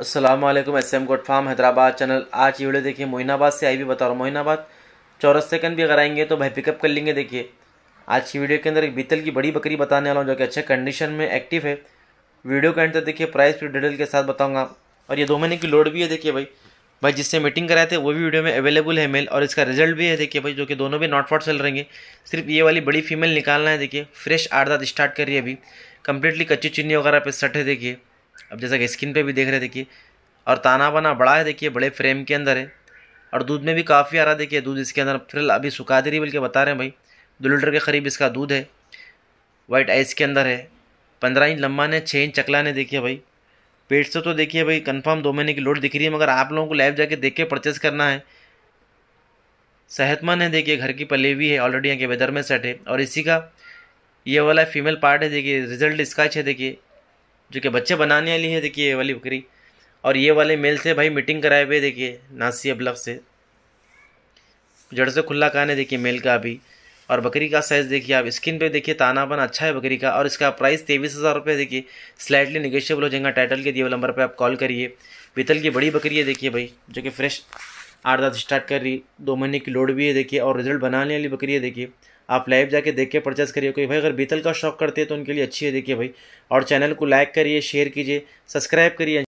Aslam S M goat farm Hyderabad channel आज ये video देखिए मोहिनाबाद से आई भी बता रहा हूँ मोहिनाबाद चौरस सेकंड भी अगर आएंगे तो भाई पिकअप कर लेंगे देखिए आज की वीडियो के अंदर एक बीतल की बड़ी बकरी बताने वाला हूँ जो कि अच्छे कंडीशन में एक्टिव है वीडियो के अंदर देखिए प्राइस फिर डिटेल के साथ बताऊँगा और ये दो महीने की लोड भी है देखिए भाई भाई जिससे मीटिंग कराए थे वो भी वीडियो में अवेलेबल है मेल और इसका रिजल्ट भी है देखिए भाई जो कि दोनों भी नॉट फॉट चल रहेंगे सिर्फ ये वाली बड़ी फीमेल निकालना है देखिए फ्रेश आठ दाद स्टार्ट करिए अभी कंप्लीटली कच्ची चीनी वगैरह पे सट है देखिए अब जैसा कि स्किन पे भी देख रहे हैं देखिए और ताना बना बड़ा है देखिए बड़े फ्रेम के अंदर है और दूध में भी काफ़ी आ रहा है देखिए दूध इसके अंदर फिर अभी सुखा दे रही बल्कि बता रहे हैं भाई दो लीटर के करीब इसका दूध है वाइट आइस के अंदर है पंद्रह इंच लंबा ने छः इंच चकला ने देखिए भाई पेट से तो देखिए भाई कन्फर्म दो महीने की लोड दिख रही है मगर आप लोगों को लाइव जाके देख के परचेस करना है सेहतमंद है देखिए घर की पलेवी है ऑलरेडी यहाँ के वेदर में सेट है और इसी का ये वाला फीमेल पार्ट है देखिए रिजल्ट इसका अच्छा है देखिए जो कि बच्चे बनाने वाली है देखिए ये वाली बकरी और ये वाले मेल से भाई मीटिंग कराए हुए देखिए नासिया ब्लफ से जड़ से खुला कान है देखिए मेल का अभी और बकरी का साइज़ देखिए आप स्किन पे देखिए तानापन अच्छा है बकरी का और इसका प्राइस तेईस हज़ार रुपये देखिए स्लाइटली निगेशियबल हो जाएगा टाइटल के दिए नंबर पर आप कॉल करिए पीतल की बड़ी बकरी है देखिए भाई जो कि फ्रेश आठ दस स्टार्ट कर रही दो महीने की लोड भी है देखिए और रिजल्ट बनाने वाली बकरी है देखिए आप लाइव जाके देख के परचेस करिए कोई भाई अगर बीतल का शौक करते हैं तो उनके लिए अच्छी है देखिए भाई और चैनल को लाइक करिए शेयर कीजिए सब्सक्राइब करिए